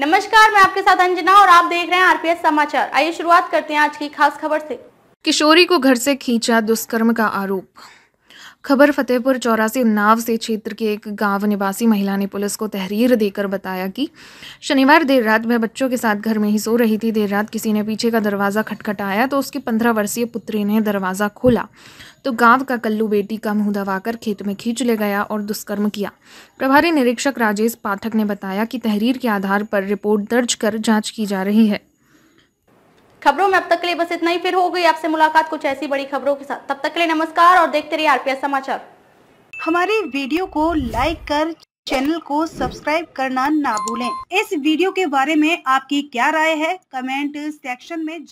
नमस्कार मैं आपके साथ अंजना और आप देख रहे हैं आरपीएस समाचार आइए शुरुआत करते हैं आज की खास खबर से किशोरी को घर से खींचा दुष्कर्म का आरोप खबर फतेहपुर चौरासी उन्नाव से क्षेत्र की एक गांव निवासी महिला ने पुलिस को तहरीर देकर बताया कि शनिवार देर रात वह बच्चों के साथ घर में ही सो रही थी देर रात किसी ने पीछे का दरवाज़ा खटखटाया तो उसकी पंद्रह वर्षीय पुत्री ने दरवाज़ा खोला तो गांव का कल्लू बेटी का मुंह दबाकर खेत में खींच ले गया और दुष्कर्म किया प्रभारी निरीक्षक राजेश पाठक ने बताया कि तहरीर के आधार पर रिपोर्ट दर्ज कर जाँच की जा रही है खबरों में अब तक के लिए बस इतना ही फिर हो गई आपसे मुलाकात कुछ ऐसी बड़ी खबरों के साथ तब तक के लिए नमस्कार और देखते रहिए आरपीएस समाचार हमारे वीडियो को लाइक कर चैनल को सब्सक्राइब करना ना भूलें इस वीडियो के बारे में आपकी क्या राय है कमेंट सेक्शन में